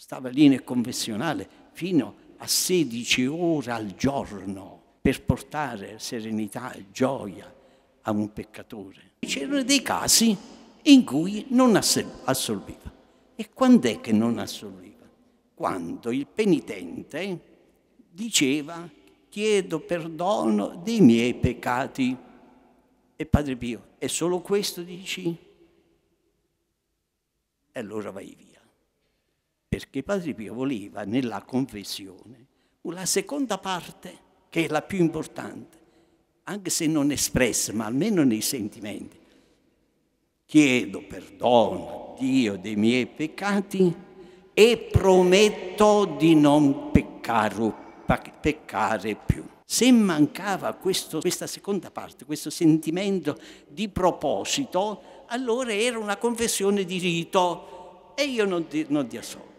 stava lì nel confessionale fino a 16 ore al giorno per portare serenità e gioia a un peccatore. C'erano dei casi in cui non assolviva. E quando è che non assolviva? Quando il penitente diceva chiedo perdono dei miei peccati. E Padre Pio, è solo questo dici? E allora vai via perché Padre Pio voleva nella confessione una seconda parte che è la più importante, anche se non espressa, ma almeno nei sentimenti. Chiedo perdono a Dio dei miei peccati e prometto di non peccare, peccare più. Se mancava questo, questa seconda parte, questo sentimento di proposito, allora era una confessione di rito e io non ti, non ti assolvo.